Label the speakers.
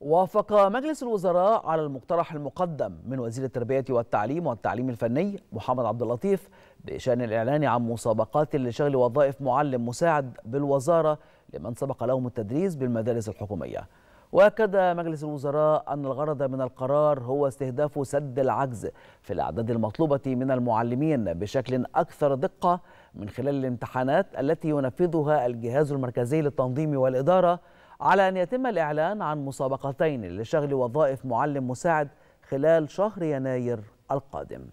Speaker 1: وافق مجلس الوزراء على المقترح المقدم من وزير التربية والتعليم والتعليم الفني محمد عبد اللطيف بشأن الإعلان عن مسابقات لشغل وظائف معلم مساعد بالوزارة لمن سبق لهم التدريس بالمدارس الحكومية وأكد مجلس الوزراء أن الغرض من القرار هو استهداف سد العجز في الأعداد المطلوبة من المعلمين بشكل أكثر دقة من خلال الامتحانات التي ينفذها الجهاز المركزي للتنظيم والإدارة على أن يتم الإعلان عن مسابقتين لشغل وظائف معلم مساعد خلال شهر يناير القادم